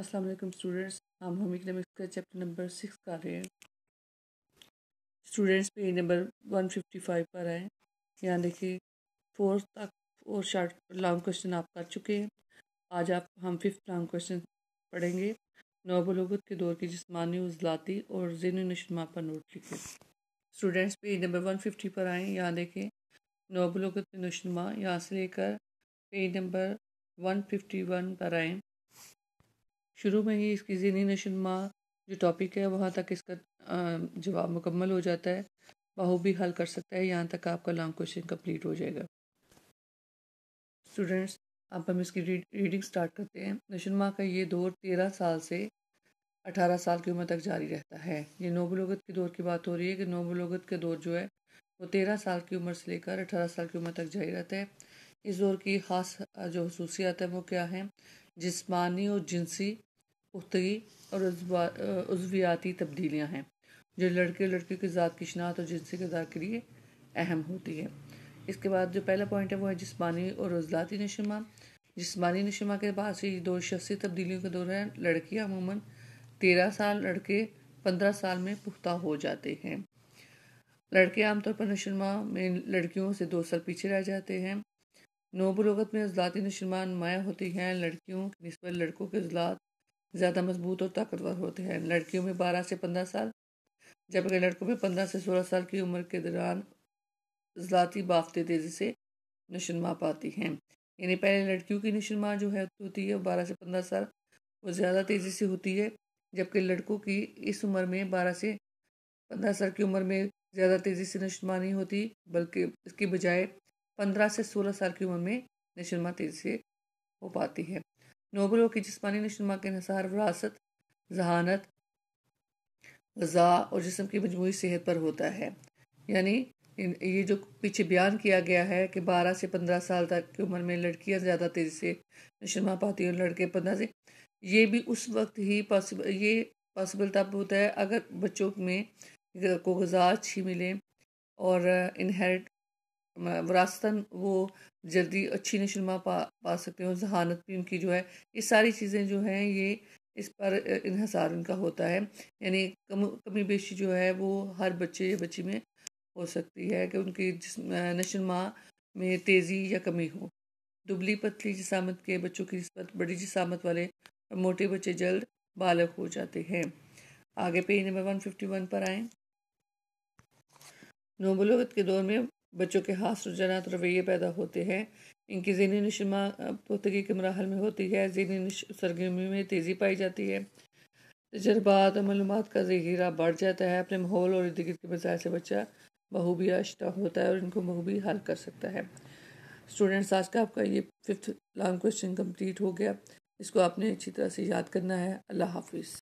अस्सलाम वालेकुम स्टूडेंट्स हम होम इकनॉमिक्स का चैप्टर नंबर सिक्स कर रहे हैं students page number one fifty five पर आए यहाँ देखिए फोर्थ तक और शार्ट लॉन्ग क्वेश्चन आप कर चुके हैं आज आप हम फिफ्थ लॉन्ग क्वेश्चन पढ़ेंगे नोबलोगत के दौर की जिसमानी उजलाती और जिन नशुमा पर नोट लिखें students page number one fifty पर आएँ यहाँ देखें नोबलोगत नशुमा यहाँ से लेकर page number one fifty one पर आएँ शुरू में ही इसकी जहनी नशनमा जो टॉपिक है वहाँ तक इसका जवाब मुकम्मल हो जाता है भी हल कर सकता है यहाँ तक आपका लॉन्ग क्वेश्चन कम्प्लीट हो जाएगा स्टूडेंट्स अब हम इसकी रीड, रीडिंग स्टार्ट करते हैं नशनमा का ये दौर तेरह साल से अठारह साल की उम्र तक जारी रहता है ये नोबलोगत के दौर की बात हो रही है कि नोबलोगत का दौर जो है वो तेरह साल की उम्र से लेकर अठारह साल की उम्र तक जारी रहता है इस दौर की ख़ास जो खसूसियात है वो क्या है जिसमानी और जिनसी पुख्तगी और उजवियाती तब्दीलियाँ हैं जो लड़के लड़की की ज़ात की शनात और जिनसी किरदार के लिए अहम होती है इसके बाद जो पहला पॉइंट है वो है जिसमानी और रजलाती नशुमा जिसमानी नशुमा के बाद ये दो शख्सी तब्दीलियों के दौरान लड़कियाँ अमूमन तेरह साल लड़के पंद्रह साल में पुख्ता हो जाते हैं लड़के आमतौर पर नशुमा में लड़कियों से दो साल पीछे रह जाते हैं नोबलोगत में अजलाती नशुमा नुमाया होती हैं लड़कियों की नस्बत लड़कों के अजलात ज़्यादा मजबूत और ताकतवर होते हैं लड़कियों में बारह से पंद्रह साल जबकि लड़कों में पंद्रह से सोलह साल की उम्र के दौरान ज़लाती बाफ्ते तेज़ी से नशनमा पाती हैं यानी पहले लड़कियों की नशनमा जो है होती है बारह से पंद्रह साल वो ज़्यादा तेज़ी से होती है जबकि लड़कों की इस उम्र में बारह से पंद्रह साल की उम्र में ज़्यादा तेज़ी से नशनमा नहीं होती बल्कि इसके बजाय पंद्रह से सोलह साल की उम्र में नशनमा तेज़ी से हो पाती है नोबलों की जिसमानी नशनमा के इसार वरासत जहानत गजा और जिसम की मजमू सेहत पर होता है यानी ये जो पीछे बयान किया गया है कि 12 से 15 साल तक की उम्र में लड़कियां ज़्यादा तेज़ी से नशनमा पाती हैं लड़के पंद्रह से ये भी उस वक्त ही पॉसिबल ये पॉसिबल तब होता है अगर बच्चों में को गजा अच्छी मिले और इनहेरिट वरासतन वो जल्दी अच्छी नशनुमा पा पा सकते हैं जहानत भी उनकी जो है ये सारी चीज़ें जो हैं ये इस पर इहसार उनका होता है यानी कम कमी बेशी जो है वो हर बच्चे या बच्ची में हो सकती है कि उनकी नशनमा में तेज़ी या कमी हो दुबली पतली जिसामत के बच्चों की नस्बत बड़ी जिसामत वाले और मोटे बच्चे जल्द बालक हो जाते हैं आगे पे नंबर वन फिफ्टी वन पर आएँ नोबलोगत के दौर में बच्चों के हाथ रुझाना और रवैये पैदा होते हैं इनकी जहनी नशुमा पुतगी के मराहल में होती है जहनी सरगर्मी में तेज़ी पाई जाती है तजर्बात और मालूम का जहीरा बढ़ जाता है अपने माहौल और इर्द गिर्द के मिजाज से बच्चा बहूबी आश्ता होता है और इनको बहूबी हल कर सकता है स्टूडेंट्स आज का आपका ये फिफ्थ लॉन्ग क्वेश्चन कम्प्लीट हो गया इसको आपने अच्छी तरह से याद करना है अल्लाह हाफिज़